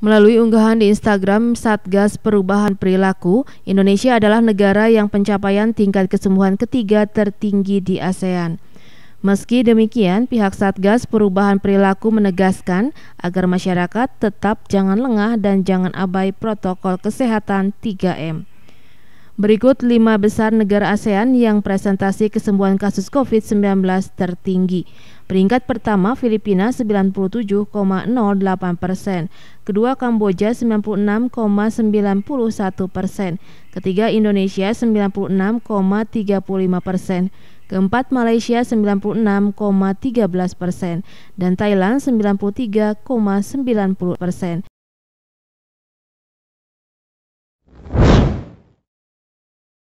Melalui unggahan di Instagram Satgas Perubahan Perilaku, Indonesia adalah negara yang pencapaian tingkat kesembuhan ketiga tertinggi di ASEAN. Meski demikian, pihak Satgas Perubahan Perilaku menegaskan agar masyarakat tetap jangan lengah dan jangan abai protokol kesehatan 3M. Berikut lima besar negara ASEAN yang presentasi kesembuhan kasus COVID-19 tertinggi. Peringkat pertama Filipina 97,08 persen, kedua Kamboja 96,91 persen, ketiga Indonesia 96,35 persen, keempat Malaysia 96,13 persen, dan Thailand 93,90 persen.